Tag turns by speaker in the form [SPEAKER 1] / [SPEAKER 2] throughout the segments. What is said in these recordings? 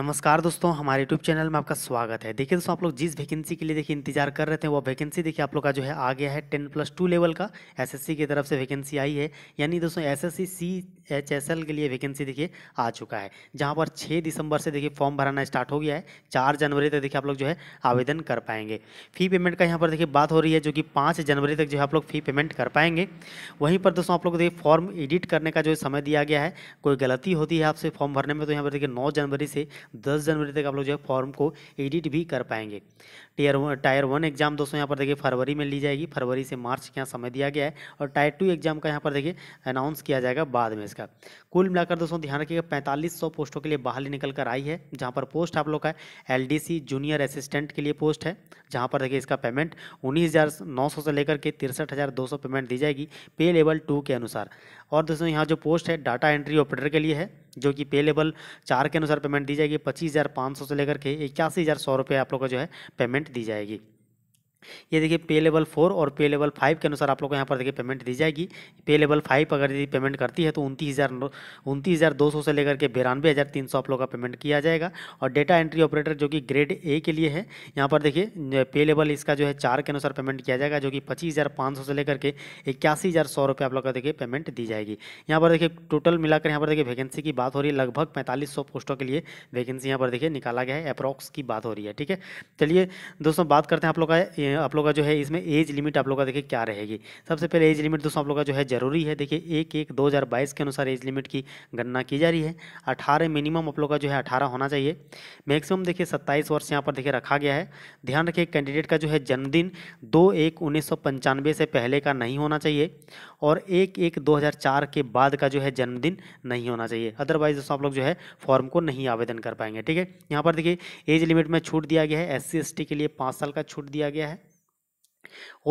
[SPEAKER 1] नमस्कार दोस्तों हमारे यूट्यूब चैनल में आपका स्वागत है देखिए दोस्तों आप लोग जिस वैकेंसी के लिए देखिए इंतजार कर रहे थे वो वैकेंसी देखिए आप लोग का जो है आ गया है टेन प्लस टू लेवल का एसएससी की तरफ से वैकेंसी आई है यानी दोस्तों SSC C H S L के लिए वैकेंसी देखिए आ चुका है जहाँ पर छः दिसंबर से देखिए फॉर्म भराना स्टार्ट हो गया है चार जनवरी तक देखिए आप लोग जो है आवेदन कर पाएंगे फ़ी पेमेंट का यहाँ पर देखिए बात हो रही है जो कि पाँच जनवरी तक जो है आप लोग फ़ी पेमेंट कर पाएंगे वहीं पर दोस्तों आप लोग देखिए फॉर्म एडिट करने का जो समय दिया गया है कोई गलती होती है आपसे फॉर्म भरने में तो यहाँ पर देखिए नौ जनवरी से 10 जनवरी तक आप लोग जो है फॉर्म को एडिट भी कर पाएंगे tier one tier one exam दोस्तों यहाँ पर देखिए फरवरी में ली जाएगी फरवरी से मार्च के यहाँ समय दिया गया है और टायर टू एग्जाम का यहाँ पर देखिए अनाउंस किया जाएगा बाद में इसका कुल मिलाकर दोस्तों ध्यान रखिएगा पैंतालीस पोस्टों के लिए बहाली निकल कर आई है जहाँ पर पोस्ट आप लोग का एल जूनियर असिस्टेंट के लिए पोस्ट है जहाँ पर देखिए इसका पेमेंट उन्नीस से लेकर के तिरसठ पेमेंट दी जाएगी पे लेवल टू के अनुसार और दोस्तों यहाँ जो पोस्ट है डाटा एंट्री ऑपरेटर के लिए है जो कि पे लेवल चार के अनुसार पेमेंट दी जाएगी पच्चीस हज़ार पाँच सौ से लेकर के इक्यासी हज़ार सौ रुपये आप लोग का जो है पेमेंट दी जाएगी ये देखिए पे लेवल फोर और पे लेवल फाइव के अनुसार आप लोग को यहाँ पर देखिए पेमेंट दी जाएगी पे लेवल फाइव अगर यदि पेमेंट करती है तो उनतीस हज़ार उनतीस हज़ार दो सौ से लेकर के बिरानवे हज़ार तीन सौ आप लोग का पेमेंट किया जाएगा और डेटा एंट्री ऑपरेटर जो कि ग्रेड ए के लिए है यहाँ पर देखिए पे लेवल इसका जो है चार के अनुसार पेमेंट किया जाएगा जो कि पच्चीस हज़ार पाँच सौ से लेकर के इक्यासी हज़ार सौ रुपये आप लोग का देखिए पेमेंट दी जाएगी यहाँ पर देखिए टोटल मिलाकर यहाँ पर देखिए वैकेंसी की बात हो रही है लगभग पैंतालीस सौ पोस्टों के लिए वैकेंसी यहाँ पर देखिए निकाला गया है अप्रॉक्स की बात हो रही है ठीक है चलिए दोस्तों बात करते हैं आप लोग का आप लोग का जो है इसमें एज लिमिट आप लोग का देखिए क्या रहेगी सबसे पहले एज लिमिट दोस्तों आप लोग का जो है ज़रूरी है देखिए एक एक दो के अनुसार एज लिमिट की गणना की जा रही है अठारह मिनिमम आप लोग का जो है अठारह होना चाहिए मैक्सिमम देखिए सत्ताईस वर्ष यहाँ पर देखिए रखा गया है ध्यान रखिए कैंडिडेट का जो है जन्मदिन दो एक उन्नीस से पहले का नहीं होना चाहिए और एक एक दो के बाद का जो है जन्मदिन नहीं होना चाहिए अदरवाइज दोस्तों आप लोग जो है फॉर्म को नहीं आवेदन कर पाएंगे ठीक है यहाँ पर देखिए एज लिमिट में छूट दिया गया है एस सी के लिए पाँच साल का छूट दिया गया है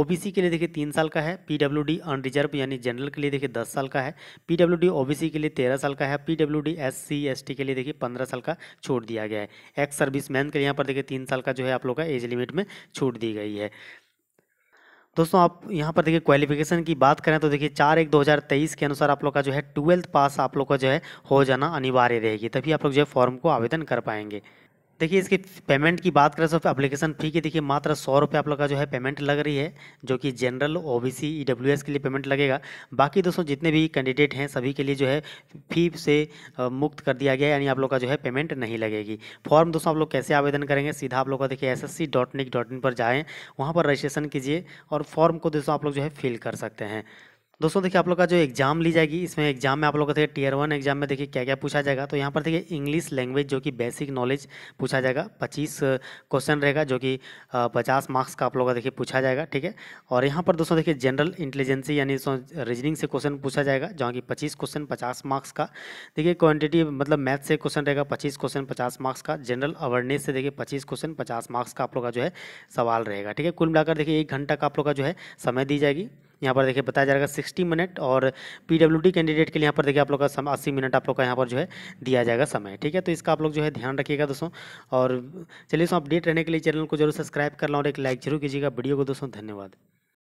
[SPEAKER 1] ओबीसी के लिए देखिए तीन साल का है पीडब्ल्यूडी अनरिजर्व यानी जनरल के लिए देखिए दस साल का है पीडब्ल्यूडी ओबीसी के लिए तेरह साल का है पीडब्ल्यूडी एससी एसटी के लिए देखिए पंद्रह साल का छूट दिया गया है एक्स सर्विस मैन के लिए यहाँ पर देखिए तीन साल का जो है आप लोग का एज लिमिट में छूट दी गई है दोस्तों आप यहाँ पर देखिए क्वालिफिकेशन की बात करें तो देखिए चार एक 2023 के अनुसार आप लोग का जो है ट्वेल्थ पास आप लोग का जो है हो जाना अनिवार्य रहेगी तभी आप लोग जो है फॉर्म को आवेदन कर पाएंगे देखिए इसकी पेमेंट की बात करें तो एप्लीकेशन फ़ी की देखिए मात्र सौ रुपये आप लोग का जो है पेमेंट लग रही है जो कि जनरल ओबीसी ईडब्ल्यूएस के लिए पेमेंट लगेगा बाकी दोस्तों जितने भी कैंडिडेट हैं सभी के लिए जो है फ़ी से मुक्त कर दिया गया यानी आप लोग का जो है पेमेंट नहीं लगेगी फॉर्म दोस्तों आप लोग कैसे आवेदन करेंगे सीधा आप लोग का देखिए एस एस पर जाएँ वहाँ पर रजिस्ट्रेशन कीजिए और फॉर्म को दोस्तों आप लोग जो है फिल कर सकते हैं दोस्तों देखिए आप लोग का जो एग्जाम ली जाएगी इसमें एग्जाम में आप लोग का देखिए टीयर वन एग्जाम में देखिए क्या क्या पूछा जाएगा तो यहाँ पर देखिए इंग्लिश लैंग्वेज जो कि बेसिक नॉलेज पूछा जाएगा 25 क्वेश्चन रहेगा जो कि 50 मार्क्स का आप लोग का देखिए पूछा जाएगा ठीक है और यहाँ पर दोस्तों देखिए जनरल इंटेलिजेंसी यानी रीजनिंग से क्वेश्चन पूछा जाएगा जहाँ की पच्चीस क्वेश्चन पचास मार्क्स का देखिए क्वान्टिटी मतलब मैथ से क्वेश्चन रहेगा पच्चीस क्वेश्चन पचास मार्क्स का जनरल अवेयरनेस से देखिए पच्चीस क्वेश्चन पचास मार्क्स का आप लोग का जो है सवाल रहेगा ठीक है कुल मिलाकर देखिए एक घंटा का आप लोग का जो है समय दी जाएगी यहाँ पर देखिए बताया जाएगा सिक्सटी मिनट और पीडब्ल्यूडी कैंडिडेट के लिए यहाँ पर देखिए आप लोग का अस्सी मिनट आप लोग का यहाँ पर जो है दिया जाएगा समय ठीक है तो इसका आप लोग जो है ध्यान रखिएगा दोस्तों और चलिए दोस्तों अपडेट रहने के लिए चैनल को जरूर सब्सक्राइब कर लो और एक लाइक जरूर कीजिएगा वीडियो को दोस्तों धन्यवाद